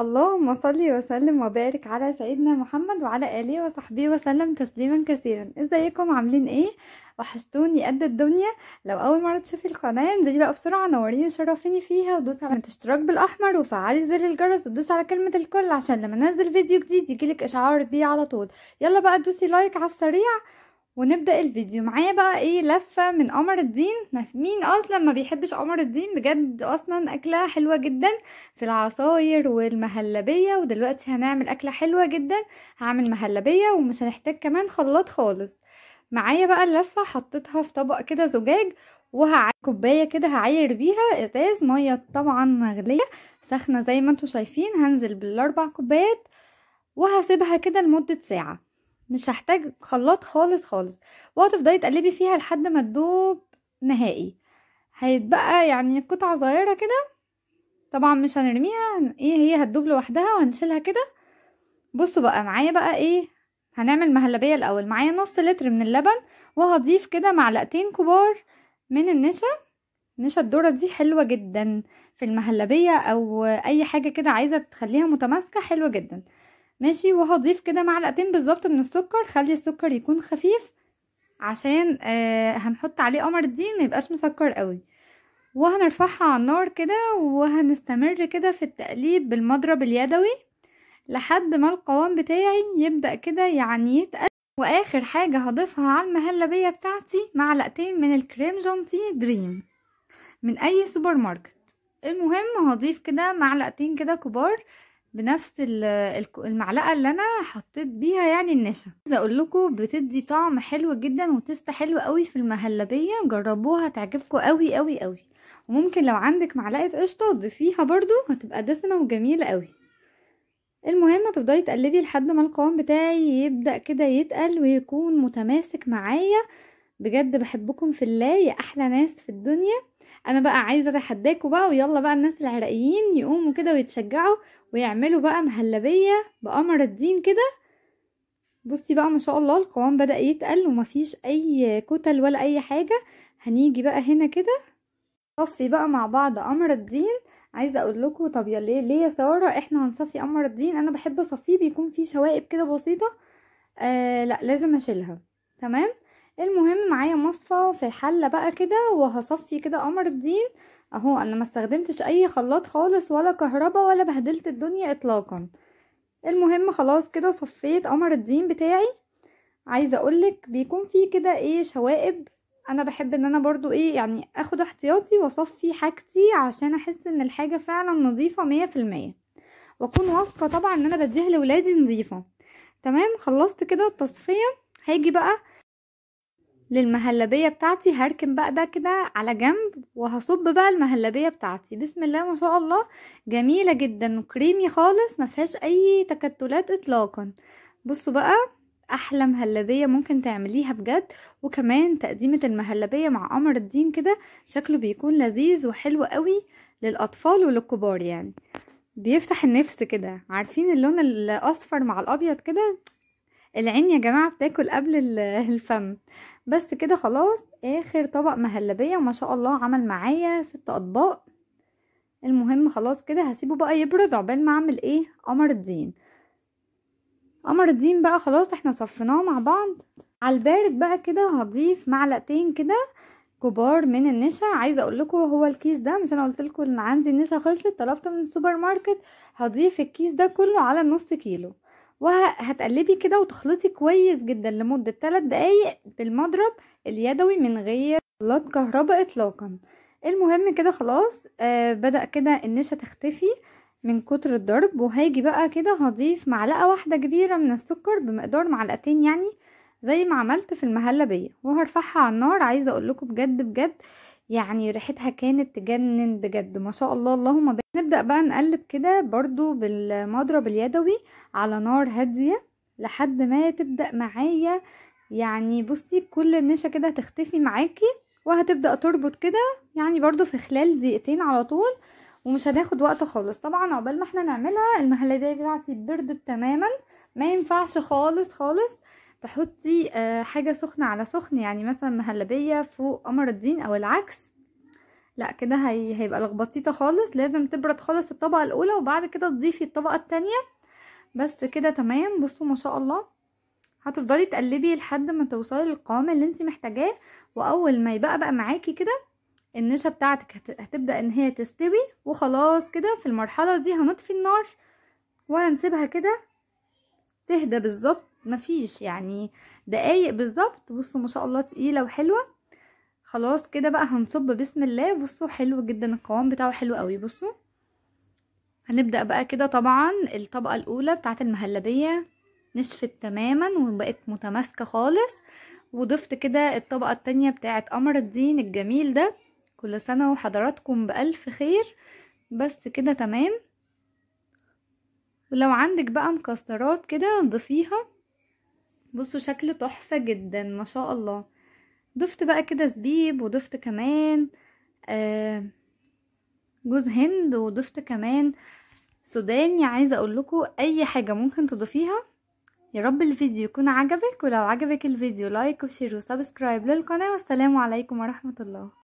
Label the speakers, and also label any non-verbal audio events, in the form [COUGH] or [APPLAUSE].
Speaker 1: اللهم صل وسلم وبارك على سيدنا محمد وعلى اله وصحبه وسلم تسليما كثيرا ازيكم عاملين ايه وحشتوني قد الدنيا لو اول مره تشوفي القناه انزلي بقى بسرعه نوريني شرفيني فيها ودوسي على الاشتراك بالاحمر وفعلي زر الجرس ودوسي على كلمه الكل عشان لما انزل فيديو جديد يجيلك اشعار بيه على طول يلا بقى دوسي لايك على السريع ونبدأ الفيديو معايا بقى ايه لفة من قمر الدين مين اصلا ما بيحبش قمر الدين بجد اصلا اكلة حلوة جدا في العصاير والمهلبية ودلوقتي هنعمل اكلة حلوة جدا هعمل مهلبية ومش هنحتاج كمان خلاط خالص معايا بقى اللفة حطيتها في طبق كده زجاج وهعاير كوباية كده هعاير بيها ازاز مية طبعا مغلية سخنة زي ما انتم شايفين هنزل بالاربع كوبايات وهسيبها كده لمدة ساعة مش هحتاج خلاط خالص خالص وهتفضلي تقلبي فيها لحد ما تدوب نهائي هيتبقى يعني قطعة صغيرة كده طبعا مش هنرميها ايه هي هتدوب لوحدها وهنشيلها كده بصوا بقى معايا بقى ايه هنعمل مهلبية الاول معايا نص لتر من اللبن وهضيف كده معلقتين كبار من النشا النشا الدورة دي حلوة جدا في المهلبية او اي حاجة كده عايزة تخليها متماسكة حلوة جدا ماشي وهضيف كده معلقتين بالظبط من السكر خلي السكر يكون خفيف عشان آه هنحط عليه قمر الدين ما يبقاش مسكر قوي وهنرفعها على النار كده وهنستمر كده في التقليب بالمضرب اليدوي لحد ما القوام بتاعي يبدأ كده يعني يتقل واخر حاجة هضيفها على المهلبية بتاعتي معلقتين من الكريم جانتي دريم من اي سوبر ماركت المهم هضيف كده معلقتين كده كبار بنفس المعلقه اللي انا حطيت بيها يعني النشا عايزه اقول لكم بتدي طعم حلو جدا وتست حلو قوي في المهلبيه جربوها تعجبكم قوي قوي قوي وممكن لو عندك معلقه قشطه تضيفيها برضو هتبقى دسمه وجميله قوي المهم تفضلي تقلبي لحد ما القوام بتاعي يبدا كده يتقل ويكون متماسك معايا بجد بحبكم في الله يا احلى ناس في الدنيا انا بقى عايزه اتحداكوا بقى ويلا بقى الناس العراقيين يقوموا كده ويتشجعوا ويعملوا بقى مهلبيه بقمر الدين كده بصي بقى ما شاء الله القوام بدا يتقل ومفيش اي كتل ولا اي حاجه هنيجي بقى هنا كده صفي بقى مع بعض قمر الدين عايزه اقول لكم طب يا ليه ليه يا ساره احنا هنصفي قمر الدين انا بحب اصفيه بيكون فيه شوائب كده بسيطه آه لا لازم اشيلها تمام المهم معايا مصفى في الحله بقى كده وهصفي كده قمر الدين اهو انا ما استخدمتش اي خلاط خالص ولا كهربا ولا بهدلت الدنيا اطلاقا المهم خلاص كده صفيت قمر الدين بتاعي عايزه اقولك بيكون فيه كده ايه شوائب انا بحب ان انا برضو ايه يعني اخد احتياطي واصفي حاجتي عشان احس ان الحاجه فعلا نظيفه مية في المية واكون واثقه طبعا ان انا بديها لولادي نظيفه تمام خلصت كده التصفيه هاجي بقى للمهلبية بتاعتي هركن بقى ده كده على جنب وهصب بقى المهلبية بتاعتي بسم الله ما شاء الله جميلة جدا وكريمي خالص ما فيهاش اي تكتلات اطلاقا بصوا بقى احلى مهلبية ممكن تعمليها بجد وكمان تقديمة المهلبية مع قمر الدين كده شكله بيكون لذيذ وحلو قوي للاطفال وللكبار يعني بيفتح النفس كده عارفين اللون الاصفر مع الابيض كده العين يا جماعة بتاكل قبل [LAUGHS] الفم بس كده خلاص اخر طبق مهلبية وما شاء الله عمل معايا ست اطباق المهم خلاص كده هسيبه بقى يبرد عقبال ما اعمل ايه قمر الدين قمر الدين بقى خلاص احنا صفيناه مع بعض على البارد بقى كده هضيف معلقتين كده كبار من النشا عايزه اقول لكم هو الكيس ده مش انا قلت لكم ان عندي النشا خلصت طلبت من السوبر ماركت هضيف الكيس ده كله على نص كيلو وهتقلبي كده وتخلطي كويس جدا لمدة 3 دقايق بالمضرب اليدوي من غير خلاط كهرباء اطلاقا المهم كده خلاص آه بدأ كده النشا تختفي من كتر الضرب وهاجي بقى كده هضيف معلقة واحدة كبيرة من السكر بمقدار معلقتين يعني زي ما عملت في المهلبية وهرفعها على النار عايزة لكم بجد بجد يعني ريحتها كانت تجنن بجد ما شاء الله اللهم بارك نبدأ بقى نقلب كده برضو بالمضرب اليدوي على نار هادية لحد ما تبدأ معايا يعني بصي كل النشا كده هتختفي معاكي وهتبدأ تربط كده يعني برضو في خلال دقيقتين على طول ومش هناخد وقت خالص طبعا عقبال ما احنا نعملها المهلبية بتاعتي بردت تماما ما ينفعش خالص خالص تحطي آه، حاجة سخنة على سخن يعني مثلا مهلبية فوق قمر الدين او العكس لا كده هي... هيبقى لخبطيطة خالص لازم تبرد خالص الطبقة الاولى وبعد كده تضيفي الطبقة التانية بس كده تمام بصوا ما شاء الله هتفضلي تقلبي لحد ما توصلي للقوام اللي انت محتاجاه واول ما يبقى بقى معاكي كده النشا بتاعتك هتبدأ ان هي تستوي وخلاص كده في المرحلة دي هنطفي النار وهنسيبها كده تهدى بالظبط مفيش يعني دقايق بالظبط بصوا ما شاء الله تقيله وحلوه خلاص كده بقى هنصب بسم الله بصوا حلو جدا القوام بتاعه حلو قوي بصوا هنبدا بقى كده طبعا الطبقه الاولى بتاعه المهلبيه نشفت تماما وبقت متماسكه خالص وضفت كده الطبقه التانية بتاعه قمر الدين الجميل ده كل سنه وحضراتكم بالف خير بس كده تمام ولو عندك بقى مكسرات كده ضفيها بصوا شكله تحفة جدا ما شاء الله ضفت بقى كده زبيب وضفت كمان آه، جوز هند وضفت كمان سوداني عايزة اقول لكم اي حاجة ممكن تضيفيها يا رب الفيديو يكون عجبك ولو عجبك الفيديو لايك وشير وسبسكرايب للقناة والسلام عليكم ورحمة الله